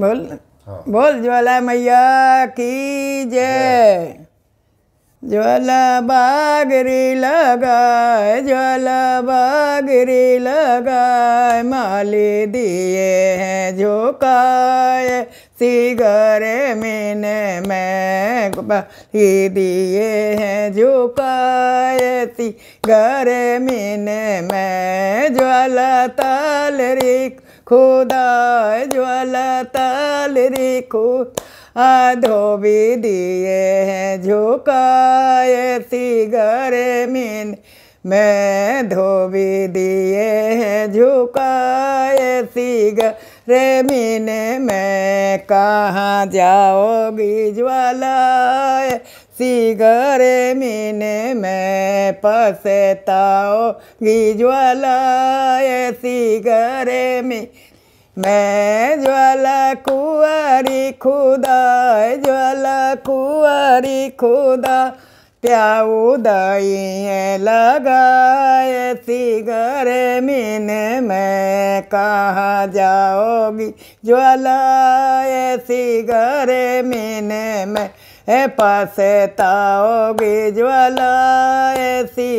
बोल हाँ। बोल ज्वाला मैया की जय हाँ। ज्वाला बागरी लगाए ज्वाला बागरी लगाए माली दिए हैं झोंकाए सिगरे मीन में बाली दिए हैं झोंकाए सिगरे मीन में ज्वाला तालरी खुदा ज्वाला ताल रिखो धोबी दिए हैं झुकाए सिगर मीन मैं धोबी दिए हैं झुकाए सी रे मीन मैं कहाँ जाओगी ज्वाला सिगरे मीने में पसताओ ज्वाला सिगरे मी मैं ज्वाला कुआरी खुदा ज्वाला कुआरी खुदा प्याउदाइए लगाए सिगर मीन में कहाँ जाओगी ज्वालाए सिगर मीन में पसताओगी ज्वालाए थी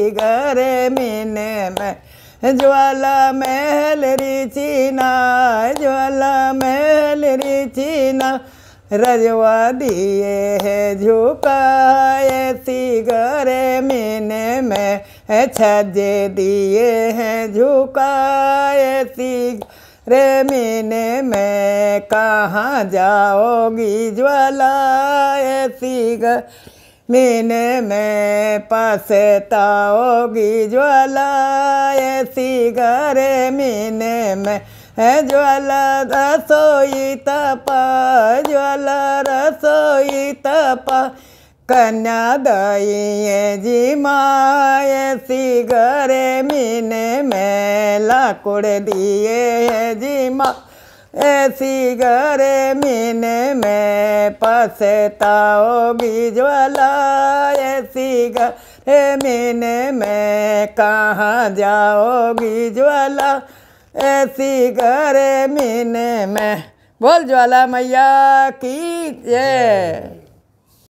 मीन में ज्वाला महल रिचिना ज्वाला महल रिचिना रजवा दिए है झुकाए सिगरे मीने में छजे दिए हैं झुकाए सी रे मीने में कहाँ जाओगी ज्वालाए सिग मीने में पसताओगी ज्वालाए सिगरे मीने में है ज्वल रसोई तपा ज्वल रसोई तपा कन्या दइए जी माए सी गरे मीने मेला कुड़ दिए है जी माँ ऐसी गरे मीने में पछताओ ज्वाला ऐसी गरे मीने में कहाँ जाओ ज्वाला ऐसी करे मीने में बोल ज्वाला मैया की जय